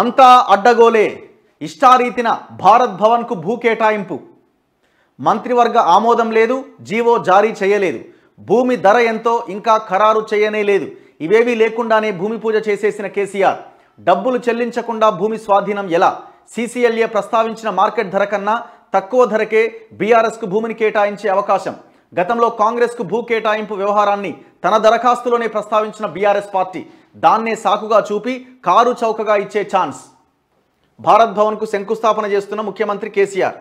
అంతా అడ్డగోలే ఇష్టారీతిన భారత్ భవన్కు భూ కేటాయింపు మంత్రివర్గ ఆమోదం లేదు జీవో జారీ చేయలేదు భూమి ధర ఎంతో ఇంకా ఖరారు చేయనే లేదు ఇవేవీ లేకుండానే భూమి పూజ చేసేసిన కేసీఆర్ డబ్బులు చెల్లించకుండా భూమి స్వాధీనం ఎలా సీసీఎల్ఏ ప్రస్తావించిన మార్కెట్ ధర కన్నా తక్కువ ధరకే బీఆర్ఎస్కు భూమిని కేటాయించే అవకాశం గతంలో కాంగ్రెస్కు భూ కేటాయింపు వ్యవహారాన్ని తన దరఖాస్తులోనే ప్రస్తావించిన బీఆర్ఎస్ పార్టీ దాన్నే సాకుగా చూపి కారు చౌకగా ఇచ్చే ఛాన్స్ భారత్ భవన్కు శంకుస్థాపన చేస్తున్న ముఖ్యమంత్రి కేసీఆర్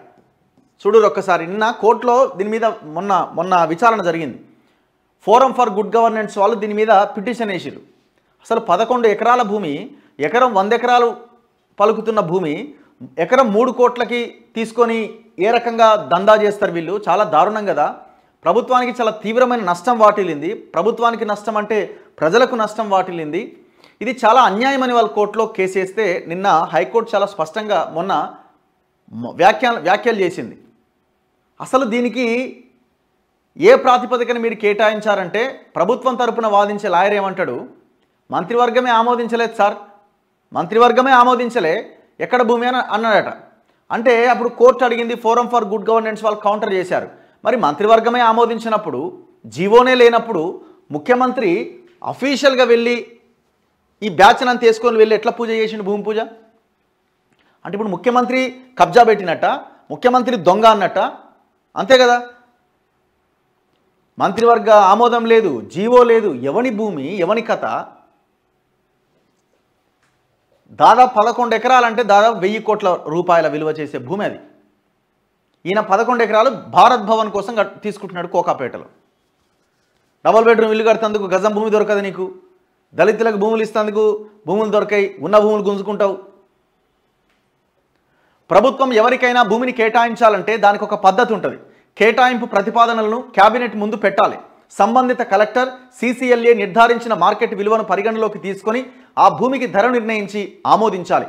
చూడు ఒక్కసారి నిన్న కోర్టులో దీని మీద మొన్న మొన్న విచారణ జరిగింది ఫోరం ఫర్ గుడ్ గవర్నెన్స్ వాళ్ళు దీని మీద పిటిషన్ వేసిరు అసలు పదకొండు ఎకరాల భూమి ఎకరం వంద ఎకరాలు పలుకుతున్న భూమి ఎకరం మూడు కోట్లకి తీసుకొని ఏ రకంగా దందా చేస్తారు వీళ్ళు చాలా దారుణం కదా ప్రభుత్వానికి చాలా తీవ్రమైన నష్టం వాటిల్లింది ప్రభుత్వానికి నష్టం అంటే ప్రజలకు నష్టం వాటిల్లింది ఇది చాలా అన్యాయమని వాళ్ళ కోర్టులో కేసు వేస్తే నిన్న హైకోర్టు చాలా స్పష్టంగా మొన్న వ్యాఖ్య వ్యాఖ్యలు చేసింది అసలు దీనికి ఏ ప్రాతిపదికన మీరు కేటాయించారంటే ప్రభుత్వం తరపున వాదించే లాయర్ ఏమంటాడు మంత్రివర్గమే ఆమోదించలేదు సార్ మంత్రివర్గమే ఆమోదించలే ఎక్కడ భూమి అని అన్నాడట అంటే అప్పుడు కోర్టు అడిగింది ఫోరం ఫర్ గుడ్ గవర్నెన్స్ వాళ్ళు కౌంటర్ చేశారు మరి మంత్రివర్గమే ఆమోదించినప్పుడు జీవోనే లేనప్పుడు ముఖ్యమంత్రి అఫీషియల్గా వెళ్ళి ఈ బ్యాచ్ నన్ను తీసుకొని వెళ్ళి ఎట్లా పూజ చేసిండు భూమి పూజ అంటే ఇప్పుడు ముఖ్యమంత్రి కబ్జా పెట్టినట్ట ముఖ్యమంత్రి దొంగ అన్నట్ట అంతే కదా మంత్రివర్గ ఆమోదం లేదు జీవో లేదు ఎవని భూమి ఎవని కథ దాదాపు పదకొండు ఎకరాలంటే దాదాపు వెయ్యి కోట్ల రూపాయల విలువ చేసే భూమి అది ఈయన పదకొండు ఎకరాలు భారత్ భవన్ కోసం తీసుకుంటున్నాడు కోకాపేటలో డబల్ బెడ్రూమ్ ఇల్లు కడుతుందుకు గజం భూమి దొరకదు నీకు దళితులకు భూములు ఇస్తేందుకు భూములు దొరకాయి ఉన్న భూములు గుంజుకుంటావు ప్రభుత్వం ఎవరికైనా భూమిని కేటాయించాలంటే దానికి ఒక పద్ధతి ఉంటుంది కేటాయింపు ప్రతిపాదనలను కేబినెట్ ముందు పెట్టాలి సంబంధిత కలెక్టర్ సీసీఎల్ఏ నిర్ధారించిన మార్కెట్ విలువను పరిగణలోకి తీసుకొని ఆ భూమికి ధర నిర్ణయించి ఆమోదించాలి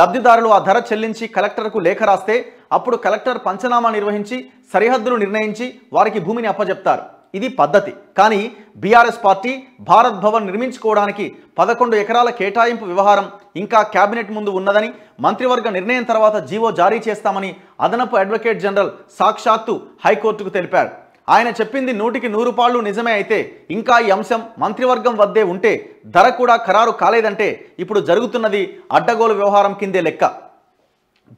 లబ్ధిదారులు ఆ ధర చెల్లించి కలెక్టర్కు లేఖ రాస్తే అప్పుడు కలెక్టర్ పంచనామా నిర్వహించి సరిహద్దులు నిర్ణయించి వారికి భూమిని అప్పజెప్తారు ఇది పద్ధతి కానీ బీఆర్ఎస్ పార్టీ భారత్ భవన్ నిర్మించుకోవడానికి పదకొండు ఎకరాల కేటాయింపు వ్యవహారం ఇంకా కేబినెట్ ముందు ఉన్నదని మంత్రివర్గ నిర్ణయం తర్వాత జీవో జారీ చేస్తామని అదనపు అడ్వకేట్ జనరల్ సాక్షాత్తు హైకోర్టుకు తెలిపారు ఆయన చెప్పింది నూటికి నూరు పాళ్ళు నిజమే అయితే ఇంకా ఈ అంశం మంత్రివర్గం వద్దే ఉంటే ధర కూడా ఖరారు కాలేదంటే ఇప్పుడు జరుగుతున్నది అడ్డగోలు వ్యవహారం కిందే లెక్క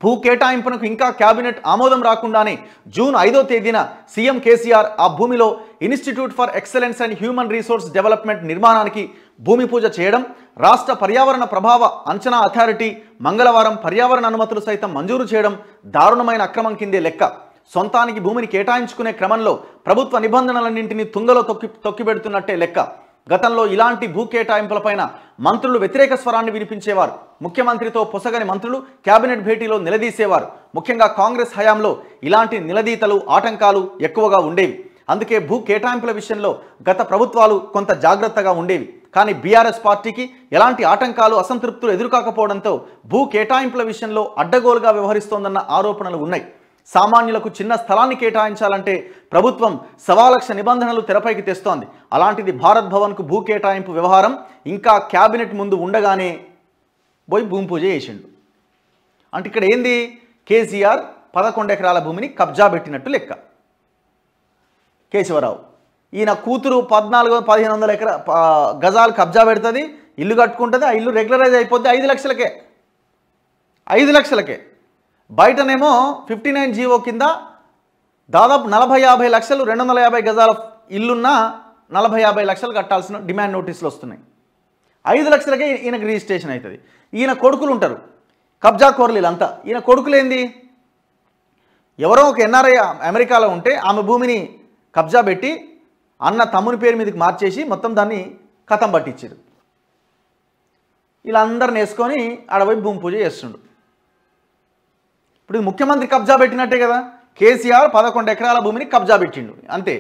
భూ కేటాయింపునకు ఇంకా కేబినెట్ ఆమోదం రాకుండానే జూన్ ఐదో తేదీన సీఎం కేసీఆర్ ఆ భూమిలో institute for excellence and human resource development నిర్మాణానికి భూమి పూజ చేయడం రాష్ట్ర పర్యావరణ ప్రభావ అంచనా అథారిటీ మంగళవారం పర్యావరణ అనుమతులు సైతం మంజూరు చేయడం దారుణమైన అక్రమం కిందే లెక్క సొంతానికి భూమిని కేటాయించుకునే క్రమంలో ప్రభుత్వ నిబంధనలన్నింటినీ తుంగలో తొక్కి తొక్కిపెడుతున్నట్టే లెక్క గతంలో ఇలాంటి భూ కేటాయింపులపైన మంత్రులు వ్యతిరేక స్వరాన్ని వినిపించేవారు ముఖ్యమంత్రితో పొసగని మంత్రులు కేబినెట్ భేటీలో నిలదీసేవారు ముఖ్యంగా కాంగ్రెస్ హయాంలో ఇలాంటి నిలదీతలు ఆటంకాలు ఎక్కువగా ఉండేవి అందుకే భూ కేటాయింపుల విషయంలో గత ప్రభుత్వాలు కొంత జాగ్రత్తగా ఉండేవి కానీ బీఆర్ఎస్ పార్టీకి ఎలాంటి ఆటంకాలు అసంతృప్తులు ఎదురుకాకపోవడంతో భూ కేటాయింపుల విషయంలో అడ్డగోలుగా వ్యవహరిస్తోందన్న ఆరోపణలు ఉన్నాయి సామాన్యులకు చిన్న స్థలాన్ని కేటాయించాలంటే ప్రభుత్వం సవాలక్ష నిబంధనలు తెరపైకి తెస్తోంది అలాంటిది భారత్ భవన్కు భూ కేటాయింపు వ్యవహారం ఇంకా క్యాబినెట్ ముందు ఉండగానే పోయి భూమి పూజ చేసిండు అంటే ఇక్కడ ఏంది కేసీఆర్ పదకొండు ఎకరాల భూమిని కబ్జా పెట్టినట్టు లెక్క కేశవరావు ఈయన కూతురు పద్నాలుగు పదిహేను వందల ఎకరా గజాలు కబ్జా పెడుతుంది ఇల్లు కట్టుకుంటుంది ఆ ఇల్లు రెగ్యులరైజ్ అయిపోద్ది ఐదు లక్షలకే ఐదు లక్షలకే బయటనేమో ఫిఫ్టీ నైన్ జీవో కింద దాదాపు నలభై యాభై లక్షలు రెండు వందల యాభై గజాల ఇల్లున్న నలభై యాభై లక్షలు కట్టాల్సిన డిమాండ్ నోటీసులు వస్తున్నాయి ఐదు లక్షలకే ఈయనకు రిజిస్ట్రేషన్ అవుతుంది ఈయన కొడుకులు ఉంటారు కబ్జా కోర్లీలు అంతా ఈయన కొడుకులేంది ఎవరో ఒక ఎన్ఆర్ఐ అమెరికాలో ఉంటే ఆమె భూమిని కబ్జా పెట్టి అన్న తమ్ముని పేరు మీదకి మార్చేసి మొత్తం దాన్ని కథం పట్టించారు వీళ్ళందరిని వేసుకొని ఆడపోయి భూమి పూజ చేస్తుండు ఇప్పుడు ముఖ్యమంత్రి కబ్జా పెట్టినట్టే కదా కేసీఆర్ పదకొండు ఎకరాల భూమిని కబ్జా పెట్టిండు అంతే